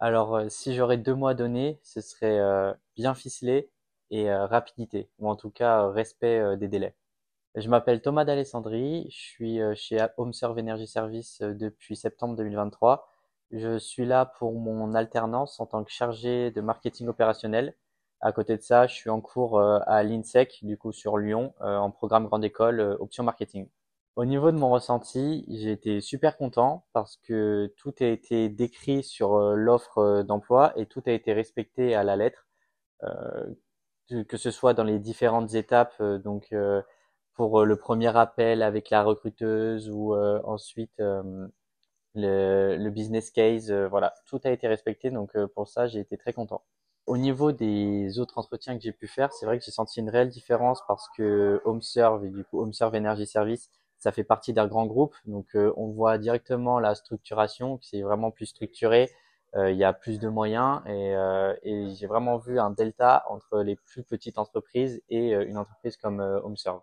Alors, euh, si j'aurais deux mots à donner, ce serait euh, bien ficelé et euh, rapidité, ou en tout cas respect des délais. Je m'appelle Thomas d'Alessandri, je suis chez HomeServe Energy Service depuis septembre 2023. Je suis là pour mon alternance en tant que chargé de marketing opérationnel. À côté de ça, je suis en cours à l'INSEC, du coup sur Lyon, en programme grande école option marketing. Au niveau de mon ressenti, j'ai été super content parce que tout a été décrit sur euh, l'offre euh, d'emploi et tout a été respecté à la lettre, euh, que ce soit dans les différentes étapes, euh, donc pour le premier appel avec la recruteuse ou ensuite le, le, business case, voilà, tout a été respecté, donc pour ça j'ai été très content. Au niveau des autres entretiens que j'ai pu faire, c'est vrai que j'ai senti une réelle différence parce que HomeServe et du coup HomeServe Energy Service ça fait partie d'un grand groupe, donc euh, on voit directement la structuration, c'est vraiment plus structuré, euh, il y a plus de moyens, et, euh, et j'ai vraiment vu un delta entre les plus petites entreprises et une entreprise comme HomeServe.